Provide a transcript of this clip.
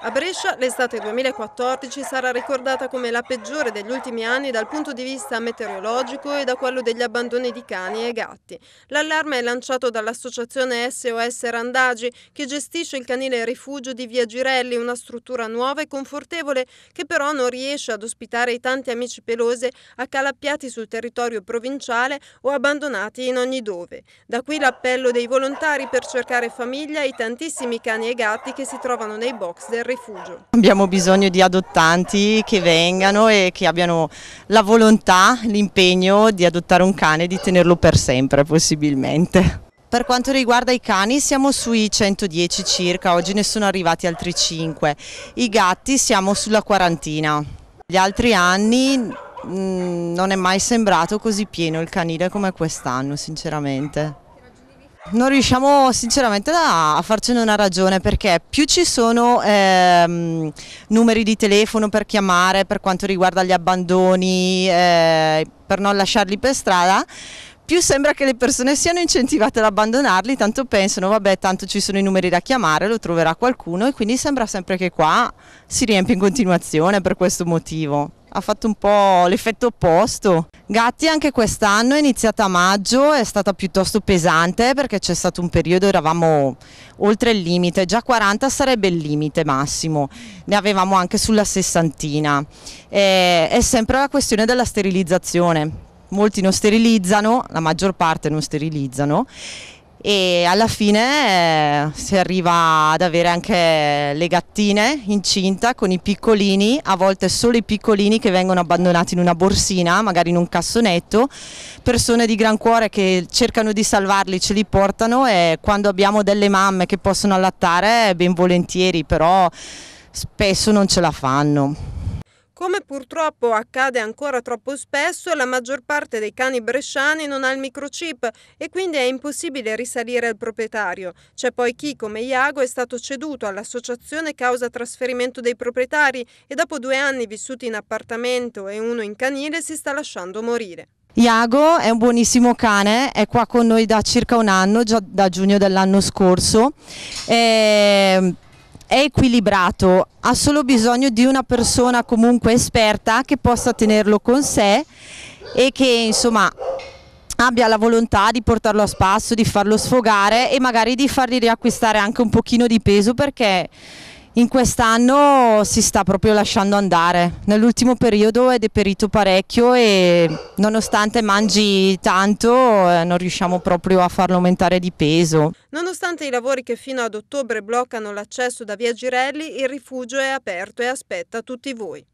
A Brescia l'estate 2014 sarà ricordata come la peggiore degli ultimi anni dal punto di vista meteorologico e da quello degli abbandoni di cani e gatti. L'allarme è lanciato dall'associazione SOS Randagi che gestisce il canile rifugio di Via Girelli, una struttura nuova e confortevole che però non riesce ad ospitare i tanti amici pelose accalappiati sul territorio provinciale o abbandonati in ogni dove. Da qui l'appello dei volontari per cercare famiglia ai tantissimi cani e gatti che si trovano nei box del rifugio? Abbiamo bisogno di adottanti che vengano e che abbiano la volontà, l'impegno di adottare un cane e di tenerlo per sempre possibilmente. Per quanto riguarda i cani siamo sui 110 circa, oggi ne sono arrivati altri 5. I gatti siamo sulla quarantina. Gli altri anni mh, mm, non è mai sembrato così pieno il canile come quest'anno sinceramente. Non riusciamo sinceramente a farcene una ragione perché più ci sono ehm, numeri di telefono per chiamare per quanto riguarda gli abbandoni, eh, per non lasciarli per strada, più sembra che le persone siano incentivate ad abbandonarli, tanto pensano vabbè tanto ci sono i numeri da chiamare, lo troverà qualcuno e quindi sembra sempre che qua si riempie in continuazione per questo motivo ha fatto un po' l'effetto opposto. Gatti anche quest'anno è iniziata a maggio, è stata piuttosto pesante perché c'è stato un periodo, eravamo oltre il limite, già 40 sarebbe il limite massimo, ne avevamo anche sulla sessantina. E, è sempre la questione della sterilizzazione, molti non sterilizzano, la maggior parte non sterilizzano e alla fine eh, si arriva ad avere anche le gattine incinta con i piccolini, a volte solo i piccolini che vengono abbandonati in una borsina, magari in un cassonetto, persone di gran cuore che cercano di salvarli, ce li portano e quando abbiamo delle mamme che possono allattare ben volentieri, però spesso non ce la fanno. Come purtroppo accade ancora troppo spesso, la maggior parte dei cani bresciani non ha il microchip e quindi è impossibile risalire al proprietario. C'è poi chi, come Iago, è stato ceduto all'associazione causa trasferimento dei proprietari e dopo due anni vissuti in appartamento e uno in canile si sta lasciando morire. Iago è un buonissimo cane, è qua con noi da circa un anno, già da giugno dell'anno scorso. E ehm, è equilibrato, ha solo bisogno di una persona comunque esperta che possa tenerlo con sé e che insomma abbia la volontà di portarlo a spasso, di farlo sfogare e magari di fargli riacquistare anche un pochino di peso perché in quest'anno si sta proprio lasciando andare. Nell'ultimo periodo è deperito parecchio e nonostante mangi tanto eh, non riusciamo proprio a farlo aumentare di peso. Nonostante i lavori che fino ad ottobre bloccano l'accesso da via Girelli, il rifugio è aperto e aspetta tutti voi.